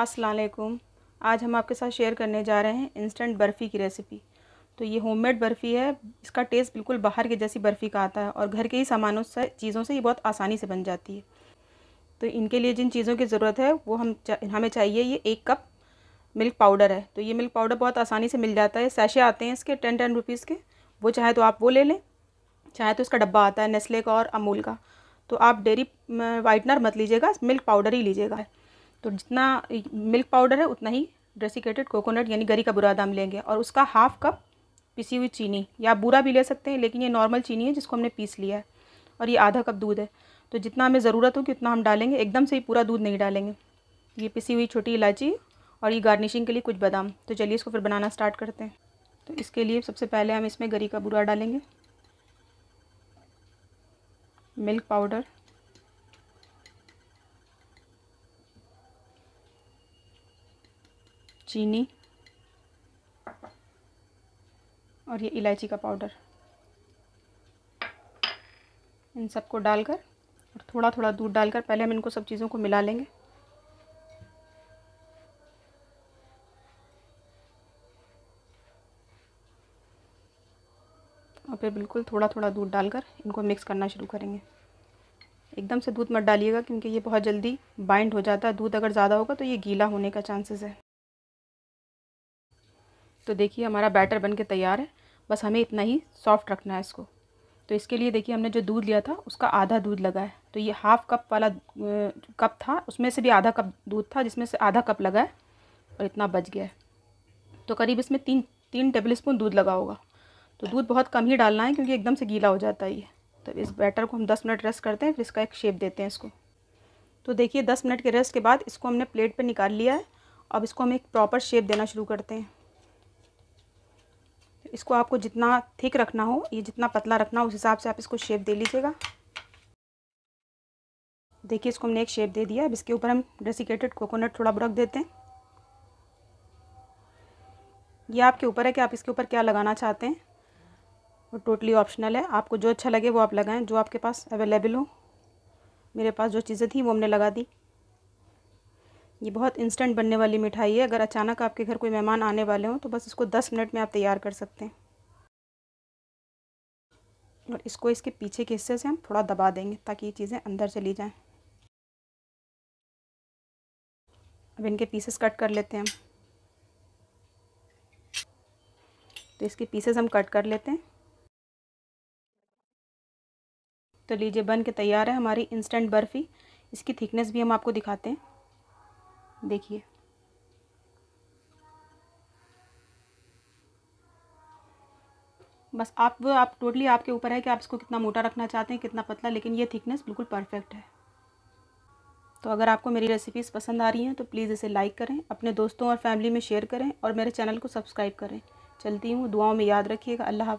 असलकुम आज हम आपके साथ शेयर करने जा रहे हैं इंस्टेंट बर्फ़ी की रेसिपी तो ये होममेड बर्फ़ी है इसका टेस्ट बिल्कुल बाहर के जैसी बर्फ़ी का आता है और घर के ही सामानों से चीज़ों से ये बहुत आसानी से बन जाती है तो इनके लिए जिन चीज़ों की ज़रूरत है वो हम चा, हमें चाहिए ये एक कप मिल्क पाउडर है तो ये मिल्क पाउडर बहुत आसानी से मिल जाता है सैशे आते हैं इसके टेन टेन रुपीज़ के वो चाहे तो आप वो ले लें चाहे तो इसका डब्बा आता है नेस्ले का और अमूल का तो आप डेरी वाइटनर मत लीजिएगा मिल्क पाउडर ही लीजिएगा तो जितना मिल्क पाउडर है उतना ही ड्रेसिकेटेड कोकोनट यानी गरी का बुरा दाम लेंगे और उसका हाफ कप पिसी हुई चीनी या बुरा भी ले सकते हैं लेकिन ये नॉर्मल चीनी है जिसको हमने पीस लिया है और ये आधा कप दूध है तो जितना हमें ज़रूरत होगी उतना हम डालेंगे एकदम से ही पूरा दूध नहीं डालेंगे ये पिसी हुई छोटी इलायची और ये गार्निशिंग के लिए कुछ बादाम तो चलिए इसको फिर बनाना स्टार्ट करते हैं तो इसके लिए सबसे पहले हम इसमें गरी का बुरा डालेंगे मिल्क पाउडर चीनी और ये इलायची का पाउडर इन सबको डालकर और थोड़ा थोड़ा दूध डालकर पहले हम इनको सब चीज़ों को मिला लेंगे और फिर बिल्कुल थोड़ा थोड़ा दूध डालकर इनको मिक्स करना शुरू करेंगे एकदम से दूध मत डालिएगा क्योंकि ये बहुत जल्दी बाइंड हो जाता है दूध अगर ज़्यादा होगा तो ये गीला होने का चांसेस है तो देखिए हमारा बैटर बन के तैयार है बस हमें इतना ही सॉफ्ट रखना है इसको तो इसके लिए देखिए हमने जो दूध लिया था उसका आधा दूध लगा है तो ये हाफ़ कप वाला कप था उसमें से भी आधा कप दूध था जिसमें से आधा कप लगा है और इतना बच गया है तो करीब इसमें तीन तीन टेबल स्पून दूध लगा होगा तो दूध बहुत कम ही डालना है क्योंकि एकदम से गीला हो जाता है ये तो इस बैटर को हम दस मिनट रेस्ट करते हैं फिर इसका एक शेप देते हैं इसको तो देखिए दस मिनट के रेस्ट के बाद इसको हमने प्लेट पर निकाल लिया है अब इसको हम एक प्रॉपर शेप देना शुरू करते हैं इसको आपको जितना थिक रखना हो ये जितना पतला रखना हो उस हिसाब से आप इसको शेप दे लीजिएगा देखिए इसको हमने एक शेप दे दिया अब इसके ऊपर हम डेसिकेटेड कोकोनट थोड़ा रख देते हैं ये आपके ऊपर है कि आप इसके ऊपर क्या लगाना चाहते हैं वो टोटली ऑप्शनल है आपको जो अच्छा लगे वो आप लगाएं जो आपके पास अवेलेबल हो मेरे पास जो चीज़ें थी वो हमने लगा दी ये बहुत इंस्टेंट बनने वाली मिठाई है अगर अचानक आपके घर कोई मेहमान आने वाले हों तो बस इसको दस मिनट में आप तैयार कर सकते हैं और इसको इसके पीछे के हिस्से से हम थोड़ा दबा देंगे ताकि ये चीज़ें अंदर चली जाएं अब इनके पीसेस कट कर लेते हैं हम तो इसके पीसेस हम कट कर लेते हैं तो लीजिए बन के तैयार है हमारी इंस्टेंट बर्फ़ी इसकी थिकनेस भी हम आपको दिखाते हैं देखिए बस आप वो आप टोटली आपके ऊपर है कि आप इसको कितना मोटा रखना चाहते हैं कितना पतला लेकिन ये थिकनेस बिल्कुल परफेक्ट है तो अगर आपको मेरी रेसिपीज़ पसंद आ रही हैं तो प्लीज़ इसे लाइक करें अपने दोस्तों और फैमिली में शेयर करें और मेरे चैनल को सब्सक्राइब करें चलती हूँ दुआओं में याद रखिएगा अल्लाह